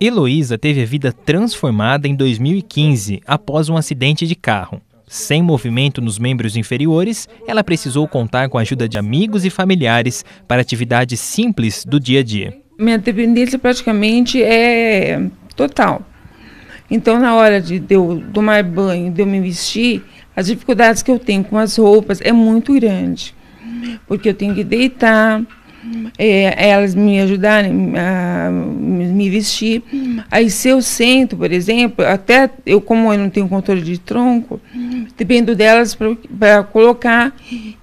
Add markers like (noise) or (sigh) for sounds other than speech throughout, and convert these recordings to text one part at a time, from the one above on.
Heloísa teve a vida transformada em 2015 após um acidente de carro. Sem movimento nos membros inferiores, ela precisou contar com a ajuda de amigos e familiares para atividades simples do dia a dia. Minha dependência praticamente é total. Então, na hora de eu tomar banho, de eu me vestir, as dificuldades que eu tenho com as roupas é muito grande. Porque eu tenho que deitar, é, elas me ajudarem a me vestir. Aí se eu sento, por exemplo, até eu como eu não tenho controle de tronco, dependo delas para colocar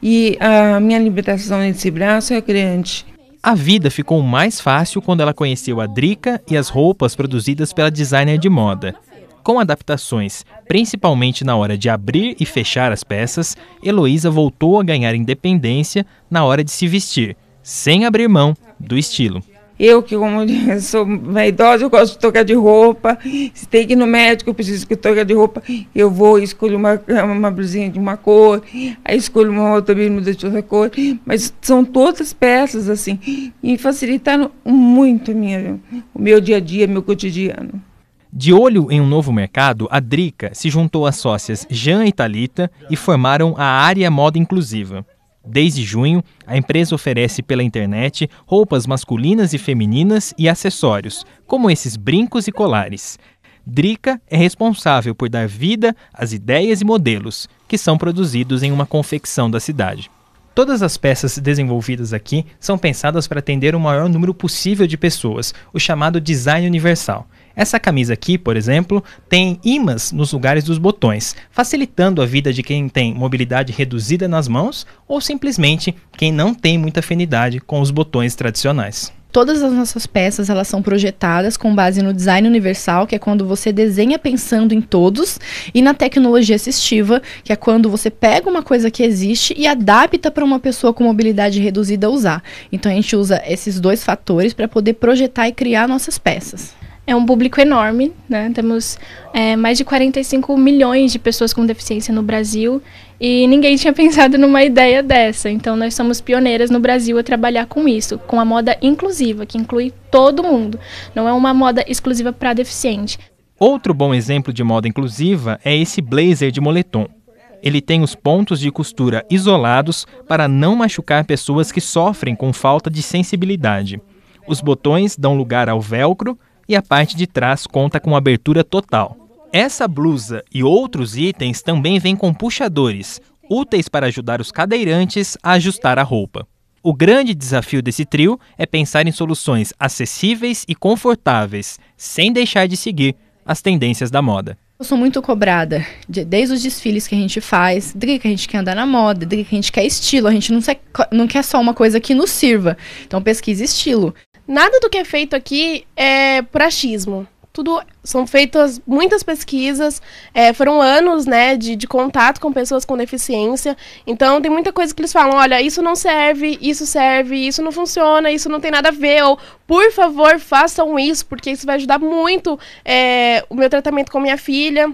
e a minha libertação nesse braço é grande. A vida ficou mais fácil quando ela conheceu a Drica e as roupas produzidas pela designer de moda. Com adaptações, principalmente na hora de abrir e fechar as peças, Heloísa voltou a ganhar independência na hora de se vestir, sem abrir mão do estilo. Eu que como (laughs) sou uma idosa, eu gosto de tocar de roupa. Se tem que ir no médico, eu preciso que toque de roupa. Eu vou, escolho uma, uma blusinha de uma cor, aí escolho uma outra bermuda de outra cor. Mas são todas peças, assim, e facilitaram muito minha, o meu dia a dia, meu cotidiano. De olho em um novo mercado, a Drica se juntou às sócias Jean e Talita e formaram a Área Moda Inclusiva. Desde junho, a empresa oferece pela internet roupas masculinas e femininas e acessórios, como esses brincos e colares. Drica é responsável por dar vida às ideias e modelos que são produzidos em uma confecção da cidade. Todas as peças desenvolvidas aqui são pensadas para atender o maior número possível de pessoas, o chamado design universal. Essa camisa aqui, por exemplo, tem imãs nos lugares dos botões, facilitando a vida de quem tem mobilidade reduzida nas mãos ou simplesmente quem não tem muita afinidade com os botões tradicionais. Todas as nossas peças elas são projetadas com base no design universal, que é quando você desenha pensando em todos, e na tecnologia assistiva, que é quando você pega uma coisa que existe e adapta para uma pessoa com mobilidade reduzida usar. Então a gente usa esses dois fatores para poder projetar e criar nossas peças é um público enorme, né? Temos é, mais de 45 milhões de pessoas com deficiência no Brasil e ninguém (laughs) tinha pensado numa ideia dessa. Então, nós somos pioneiras no Brasil a trabalhar com isso, com a moda inclusiva, que inclui todo mundo. Não é uma moda exclusiva para deficiente. Outro bom exemplo de moda inclusiva é esse blazer de moletom. Ele tem os pontos de costura isolados para não machucar pessoas que sofrem com falta de sensibilidade. Os botões dão lugar ao velcro e a parte de trás conta com abertura total. Essa blusa e outros itens também vêm com puxadores, úteis para ajudar os cadeirantes a ajustar a roupa. O grande desafio desse trio é pensar em soluções acessíveis e confortáveis, sem deixar de seguir as tendências da moda. Eu sou muito cobrada, desde os desfiles que a gente faz, desde que a gente quer andar na moda, desde que a gente quer estilo, a gente não, não quer só uma coisa que nos sirva. Então pesquisa estilo. Nada do que é feito aqui é por achismo. Tudo são feitas muitas pesquisas, é, foram anos né, de, de contato com pessoas com deficiência. Então tem muita coisa que eles falam, olha, isso não serve, isso serve, isso não funciona, isso não tem nada a ver, ou por favor, façam isso, porque isso vai ajudar muito é, o meu tratamento com minha filha.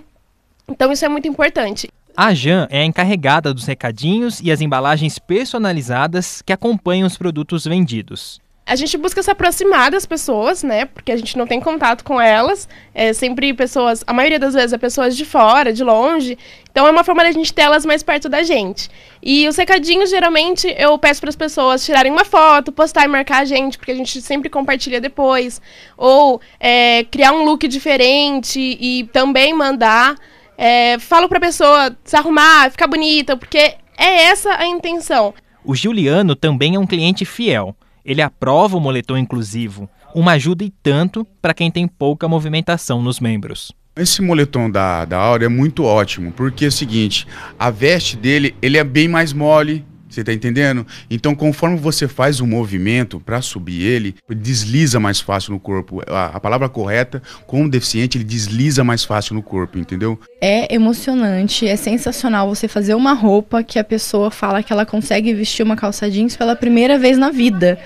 Então isso é muito importante. A Jan é a encarregada dos recadinhos e as embalagens personalizadas que acompanham os produtos vendidos a gente busca se aproximar das pessoas, né? Porque a gente não tem contato com elas. É sempre pessoas, a maioria das vezes é pessoas de fora, de longe. Então é uma forma da gente ter elas mais perto da gente. E os recadinhos, geralmente, eu peço para as pessoas tirarem uma foto, postar e marcar a gente, porque a gente sempre compartilha depois. Ou é, criar um look diferente e também mandar. É, falo para a pessoa se arrumar, ficar bonita, porque é essa a intenção. O Juliano também é um cliente fiel. Ele aprova o moletom inclusivo, uma ajuda e tanto para quem tem pouca movimentação nos membros. Esse moletom da, da Aura é muito ótimo, porque é o seguinte, a veste dele ele é bem mais mole, você tá entendendo? Então, conforme você faz o um movimento para subir ele, desliza mais fácil no corpo. A, a palavra correta, com o deficiente, ele desliza mais fácil no corpo, entendeu? É emocionante, é sensacional você fazer uma roupa que a pessoa fala que ela consegue vestir uma calça jeans pela primeira vez na vida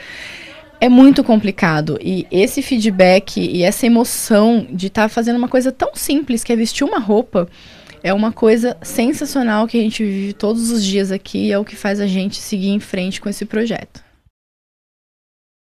é muito complicado. E esse feedback e essa emoção de estar tá fazendo uma coisa tão simples que é vestir uma roupa é uma coisa sensacional que a gente vive todos os dias aqui e é o que faz a gente seguir em frente com esse projeto.